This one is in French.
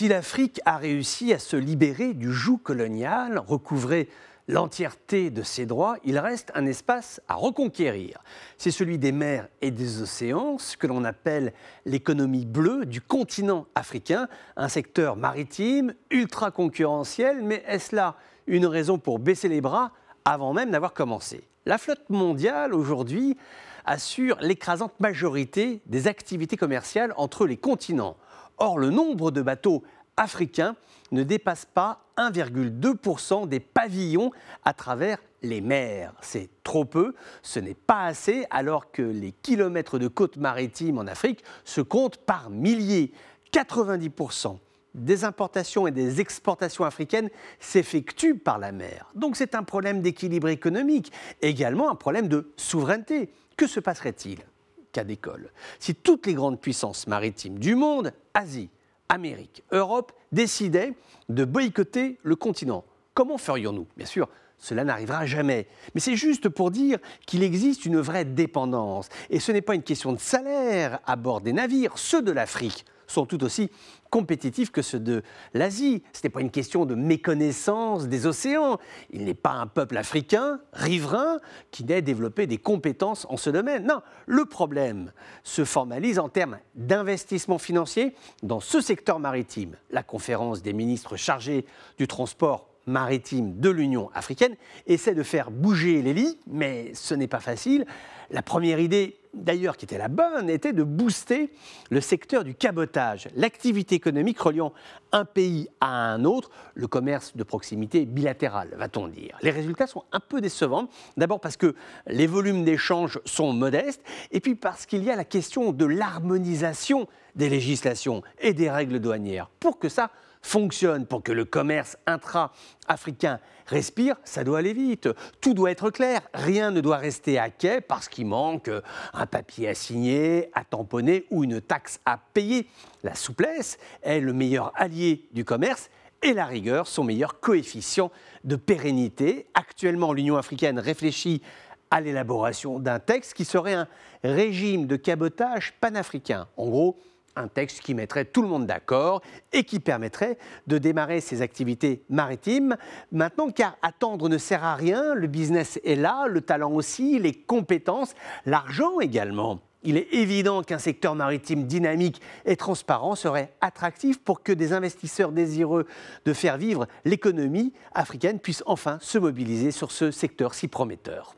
Si l'Afrique a réussi à se libérer du joug colonial, recouvrer l'entièreté de ses droits, il reste un espace à reconquérir. C'est celui des mers et des océans, ce que l'on appelle l'économie bleue du continent africain, un secteur maritime ultra concurrentiel, mais est-ce là une raison pour baisser les bras avant même d'avoir commencé La flotte mondiale aujourd'hui assure l'écrasante majorité des activités commerciales entre les continents. Or, le nombre de bateaux africains ne dépasse pas 1,2% des pavillons à travers les mers. C'est trop peu, ce n'est pas assez, alors que les kilomètres de côtes maritimes en Afrique se comptent par milliers. 90% des importations et des exportations africaines s'effectuent par la mer. Donc c'est un problème d'équilibre économique, également un problème de souveraineté. Que se passerait-il d'école. Si toutes les grandes puissances maritimes du monde, Asie, Amérique, Europe, décidaient de boycotter le continent, comment ferions-nous Bien sûr, cela n'arrivera jamais. Mais c'est juste pour dire qu'il existe une vraie dépendance. Et ce n'est pas une question de salaire à bord des navires, ceux de l'Afrique sont tout aussi compétitifs que ceux de l'Asie. Ce n'est pas une question de méconnaissance des océans. Il n'est pas un peuple africain, riverain, qui n'ait développé des compétences en ce domaine. Non, le problème se formalise en termes d'investissement financier dans ce secteur maritime. La conférence des ministres chargés du transport maritime de l'Union africaine essaie de faire bouger les lits, mais ce n'est pas facile. La première idée, d'ailleurs, qui était la bonne, était de booster le secteur du cabotage, l'activité économique reliant un pays à un autre, le commerce de proximité bilatéral, va-t-on dire. Les résultats sont un peu décevants, d'abord parce que les volumes d'échanges sont modestes, et puis parce qu'il y a la question de l'harmonisation des législations et des règles douanières, pour que ça fonctionne, pour que le commerce intra-africain respire, ça doit aller vite. Tout doit être clair, rien ne doit rester à quai parce qu'il manque euh, un papier à signer, à tamponner ou une taxe à payer. La souplesse est le meilleur allié du commerce et la rigueur, son meilleur coefficient de pérennité. Actuellement, l'Union africaine réfléchit à l'élaboration d'un texte qui serait un régime de cabotage panafricain. En gros, un texte qui mettrait tout le monde d'accord et qui permettrait de démarrer ces activités maritimes. Maintenant, car attendre ne sert à rien, le business est là, le talent aussi, les compétences, l'argent également. Il est évident qu'un secteur maritime dynamique et transparent serait attractif pour que des investisseurs désireux de faire vivre l'économie africaine puissent enfin se mobiliser sur ce secteur si prometteur.